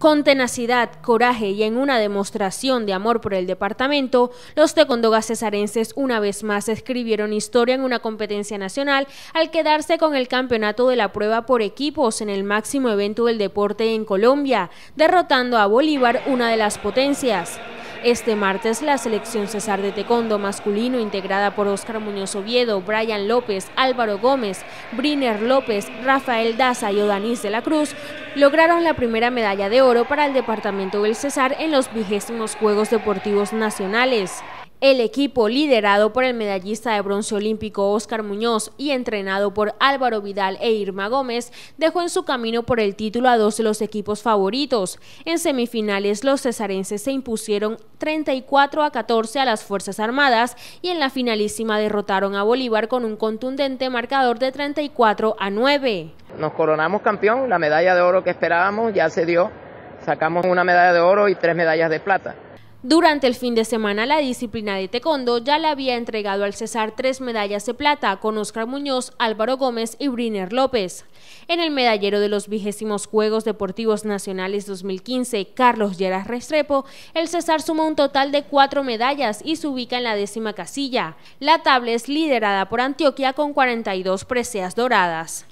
Con tenacidad, coraje y en una demostración de amor por el departamento, los tecondogas cesarenses una vez más escribieron historia en una competencia nacional al quedarse con el campeonato de la prueba por equipos en el máximo evento del deporte en Colombia, derrotando a Bolívar, una de las potencias. Este martes, la selección César de Tecondo masculino, integrada por Óscar Muñoz Oviedo, Brian López, Álvaro Gómez, Briner López, Rafael Daza y Odanis de la Cruz, lograron la primera medalla de oro para el departamento del César en los vigésimos Juegos Deportivos Nacionales. El equipo liderado por el medallista de bronce olímpico Óscar Muñoz y entrenado por Álvaro Vidal e Irma Gómez dejó en su camino por el título a dos de los equipos favoritos. En semifinales los cesarenses se impusieron 34 a 14 a las Fuerzas Armadas y en la finalísima derrotaron a Bolívar con un contundente marcador de 34 a 9. Nos coronamos campeón, la medalla de oro que esperábamos ya se dio, sacamos una medalla de oro y tres medallas de plata. Durante el fin de semana, la disciplina de taekwondo ya le había entregado al César tres medallas de plata con Óscar Muñoz, Álvaro Gómez y Briner López. En el medallero de los vigésimos Juegos Deportivos Nacionales 2015, Carlos Lleras Restrepo, el César suma un total de cuatro medallas y se ubica en la décima casilla. La tabla es liderada por Antioquia con 42 preseas doradas.